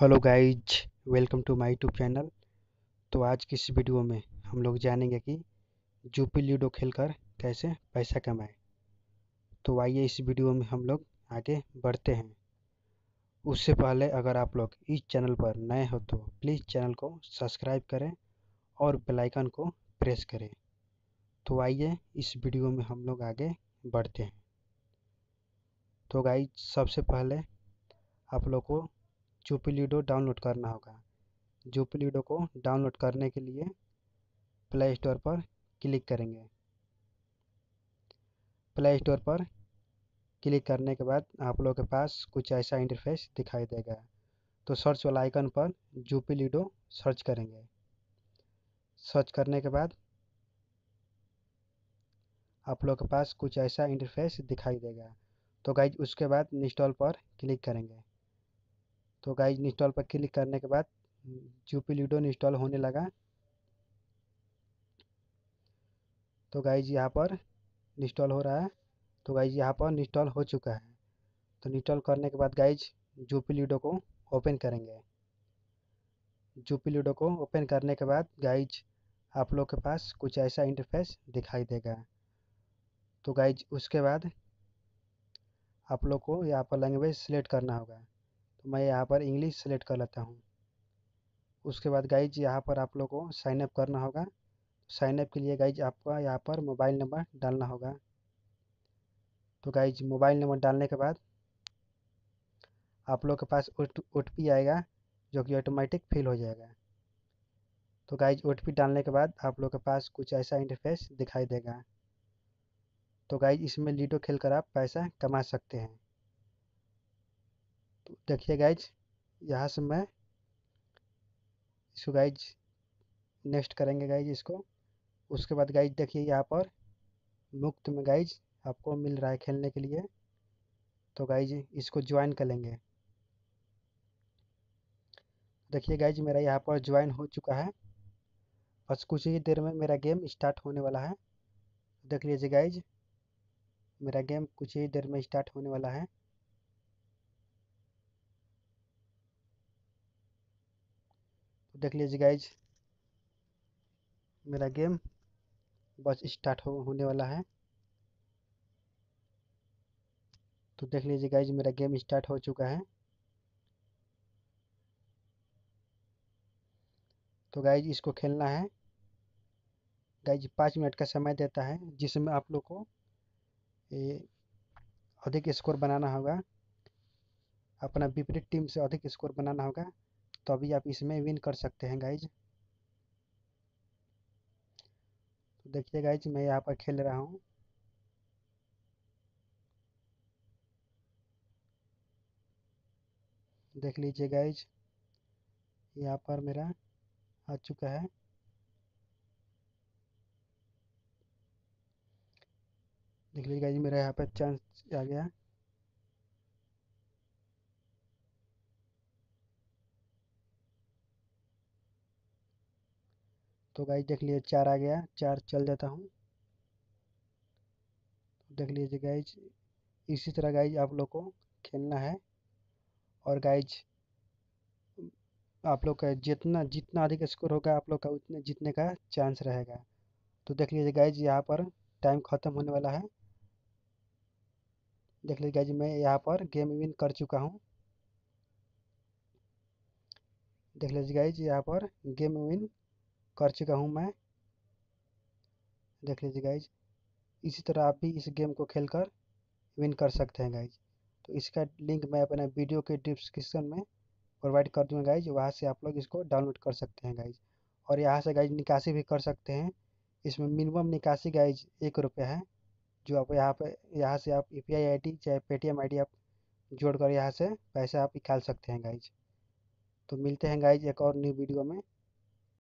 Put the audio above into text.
hello guys welcome to my YouTube channel तो आज की इस वीडियो में हम लोग जानेंगे कि जूपी लूडो खेलकर कैसे पैसा कमाएं तो आइए इस वीडियो में हम लोग आगे बढ़ते हैं उससे पहले अगर आप लोग इस चैनल पर नए हो तो प्लीज़ चैनल को सब्सक्राइब करें और बेल आइकन को प्रेस करें तो आइए इस वीडियो में हम लोग आगे बढ़ते हैं तो गाइज सबसे पहले आप लोग को चुपलीडो डाउनलोड करना होगा जुपलीडो को डाउनलोड करने के लिए प्ले स्टोर पर क्लिक करेंगे प्ले स्टोर पर क्लिक करने के बाद आप लोग के पास कुछ ऐसा इंटरफेस दिखाई देगा तो सर्च वाला आइकन पर जुपलीडो सर्च करेंगे सर्च करने के बाद आप लोग के पास कुछ ऐसा इंटरफेस दिखाई देगा तो गाइज उसके बाद इंस्टॉल पर क्लिक करेंगे तो गाइज इंस्टॉल पर क्लिक करने के बाद जूपी लूडो इंस्टॉल होने लगा तो गाइज यहाँ पर इंस्टॉल हो रहा है तो गाइज यहाँ पर इंस्टॉल हो चुका है तो इंस्टॉल करने के बाद गाइज जूपी लूडो को ओपन करेंगे जूपी लूडो को ओपन करने के बाद गाइज आप लोग के पास कुछ ऐसा इंटरफेस दिखाई देगा तो गाइज उसके बाद आप लोग को यहाँ पर लैंग्वेज सिलेक्ट करना होगा तो मैं यहाँ पर इंग्लिश सेलेक्ट कर लेता हूँ उसके बाद गाइज यहाँ पर आप लोग को साइनअप करना होगा साइनअप के लिए गाइज आपका यहाँ पर मोबाइल नंबर डालना होगा तो गाइज मोबाइल नंबर डालने के बाद आप लोग के पास ओ टी आएगा जो कि ऑटोमेटिक फिल हो जाएगा तो गाइज ओ डालने के बाद आप लोग के पास कुछ ऐसा इंटरफेस दिखाई देगा तो गाइज इसमें लीडो खेल कर आप पैसा कमा सकते हैं देखिए गाइज यहाँ से मैं इसको गाइज नेक्स्ट करेंगे गाइज इसको उसके बाद गाइज देखिए यहाँ पर मुफ्त में गाइज आपको मिल रहा है खेलने के लिए तो गाइज इसको ज्वाइन कर लेंगे देखिए गाइज मेरा यहाँ पर ज्वाइन हो चुका है बस कुछ ही देर में मेरा गेम स्टार्ट होने वाला है देख लीजिए गाइज मेरा गेम कुछ ही देर में स्टार्ट होने वाला है देख लीजिए गाइज मेरा गेम बस स्टार्ट हो, होने वाला है तो देख लीजिए गाइज मेरा गेम स्टार्ट हो चुका है तो गाइज इसको खेलना है गाइज पाँच मिनट का समय देता है जिसमें आप लोग को अधिक स्कोर बनाना होगा अपना विपरीत टीम से अधिक स्कोर बनाना होगा तो अभी आप इसमें विन कर सकते हैं गाइज तो देखिए गाइज मैं यहाँ पर खेल रहा हूँ देख लीजिए गाइज यहाँ पर मेरा आ चुका है देख लीजिए गाइज मेरा यहाँ पर चांस आ गया तो गाइज देख लीजिए चार आ गया चार चल जाता हूँ देख लीजिए गाइज इसी तरह गाइज आप लोग को खेलना है और गाइज आप लोग का जितना जितना अधिक स्कोर होगा आप लोग का उतने जीतने का चांस रहेगा तो देख लीजिए गाइज यहाँ पर टाइम ख़त्म होने वाला है देख लीजिए गाइज मैं यहाँ पर गेम विन कर चुका हूँ देख लीजिए गाइज यहाँ पर गेम विन कर चुका हूँ मैं देख लीजिए गाइज इसी तरह आप भी इस गेम को खेल कर विन कर सकते हैं गाइज तो इसका लिंक मैं अपने वीडियो के डिस्क्रिप्शन में प्रोवाइड कर दूँगा गाइज वहाँ से आप लोग इसको डाउनलोड कर सकते हैं गाइज और यहाँ से गाइज निकासी भी कर सकते हैं इसमें मिनिमम निकासी गाइज एक रुपया है जो आप यहाँ पर यहाँ से आप यू पी आई आई चाहे पेटीएम आई आप जोड़कर यहाँ से पैसे आप निकाल सकते हैं गाइज तो मिलते हैं गाइज एक और न्यू वीडियो में